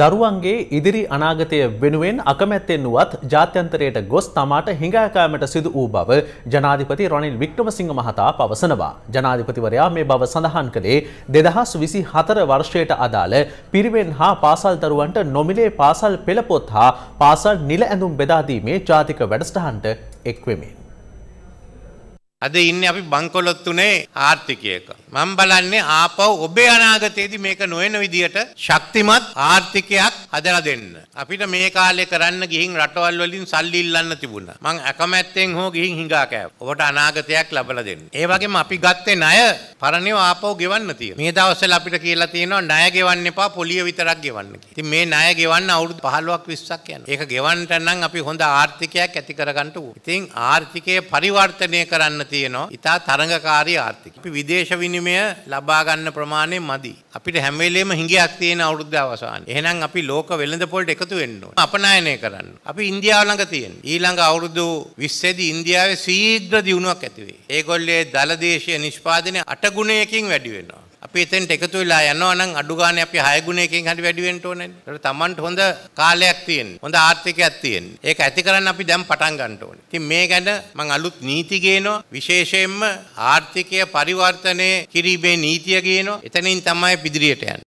දරුවන්ගේ ඉදිරි අනාගතය වෙනුවෙන් අකමැත්තෙන්නුවත් ජාත්‍යන්තරයට ගොස් තමාට හිඟාකෑමට සිදු වූ බව ජනාධිපති රොනිල් වික්ටමසිංහ මහතා පවසනවා. ජනාධිපතිවරයා මේ බව සඳහන් කළේ දෙදහස් විසි හතර වර්ෂයට අදාළ පිරිවෙන් හා පාසල් දරුවන්ට නොමිලේ පාසල් පෙළපොත් හා පාසල් නිල ඇඳුම් බෙදාදීමේ ජාතික වැඩස්ටහන්ට එක්වෙමින්. අද ඉන්නේ අපි බංකොලොත් තුනේ ආර්ථිකයක. මම බලන්නේ ආපහු ඔබේ අනාගතයේදී මේක නොවන විදියට ශක්තිමත් ආර්ථිකයක් හදලා දෙන්න. අපිට මේ කාලේ කරන්න ගිහින් රටවල් වලින් සල්ලි ඉල්ලන්න තිබුණා. මං අකමැත්තෙන් හෝ ගිහින් හිඟා කෑවා. ඔබට අනාගතයක් ලබලා දෙන්න. ඒ වගේම අපි ගත්තේ ණය පරණේව ආපහු ගෙවන්න තියෙනවා. මේ දවස්වල අපිට කියලා තියෙනවා ණය ගෙවන්න එපා පොලිය විතරක් ගෙවන්න කියලා. ඉතින් මේ ණය ගෙවන්න අවුරුදු 15ක් 20ක් යනවා. ඒක ගෙවන්නට නම් අපි හොඳ ආර්ථිකයක් ඇති කරගන්න ඕනේ. ඉතින් ආර්ථිකය පරිවර්තනය කරන්න තියෙනවා. ඊටා තරඟකාරී ආර්ථිකය. අපි විදේශ විනිමය ලබා ගන්න ප්‍රමාණය මදි. අපිට හැම වෙලේම හිඟයක් තියෙන අවුරුද්ද අවසානයේ. එහෙනම් අපි ලෝ ඕක වෙළඳ පොලට එකතු වෙන්න ඕන. අපනයනය කරන්න. අපි ඉන්දියාව ළඟ තියෙන. ඊළඟ අවුරුදු 20 දී ඉන්දියාවේ ශීඝ්‍ර දියුණුවක් ඇති වෙයි. ඒගොල්ලේ දල දේශීය නිෂ්පාදනය 8 ගුණයකින් වැඩි වෙනවා. අපි එතෙන්ට එකතු වෙලා යනවා නම් අඩු ගානේ අපි 6 ගුණයකින් හරි වැඩි වෙන්න ඕනේ. ඒකට Tamanට හොඳ කාලයක් තියෙන. හොඳ ආර්ථිකයක් තියෙන. ඒක ඇති කරන්න අපි දැන් පටන් ගන්න ඕනේ. ඉතින් මේ ගැන මම අලුත් නීති ගේනවා. විශේෂයෙන්ම ආර්ථිකය පරිවර්තනය කිරීමේ නීතිය ගේනවා. එතනින් තමයි පිදිරියට යන්නේ.